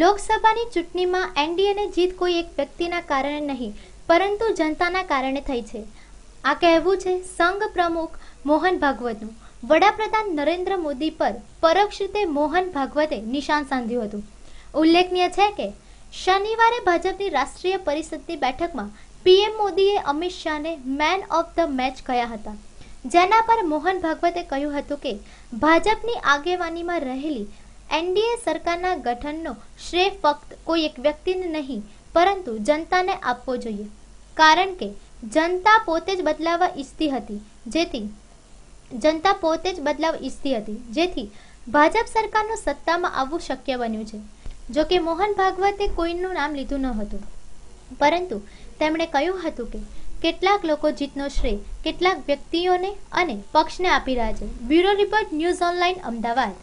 લોકસભાની ચૂંટણીમાં એનડીએને જીત કોઈ એક વ્યક્તિના કારણે નહીં પરંતુ જનતાના કારણે થઈ છે આ કહેવું છે સંઘ પ્રમુખ મોહન ભાગવતનું વડાપ્રધાન નરેન્દ્ર મોદી પર પરોક્ષ રીતે મોહન ભાગવતે નિશાન સાંધ્યું હતું ઉલ્લેખનીય છે કે શનિવારે ભાજપની રાષ્ટ્રીય પરિષદની બેઠકમાં પીએમ મોદીએ અમિત શાહને મેન ઓફ ધ મેચ કહ્યા હતા જેના પર મોહન ભાગવતે કહ્યું હતું કે ભાજપની આગેવાનીમાં રહેલી એનડીએ સરકારના ગઠનનો શ્રેય ફક્ત કોઈ એક વ્યક્તિને નહીં પરંતુ જનતાને આપવો જોઈએ કારણ કે જનતા પોતે જ બદલાવા ઈચ્છતી હતી જેથી જનતા પોતે જ બદલાવ ઈચ્છતી હતી જેથી ભાજપ સરકારનું સત્તામાં આવવું શક્ય બન્યું છે જો કે મોહન ભાગવતે કોઈનું નામ લીધું ન હતું પરંતુ તેમણે કહ્યું હતું કે કેટલાક લોકો જીતનો શ્રેય કેટલાક વ્યક્તિઓને અને પક્ષને આપી રહ્યા છે bureau report news online Ahmedabad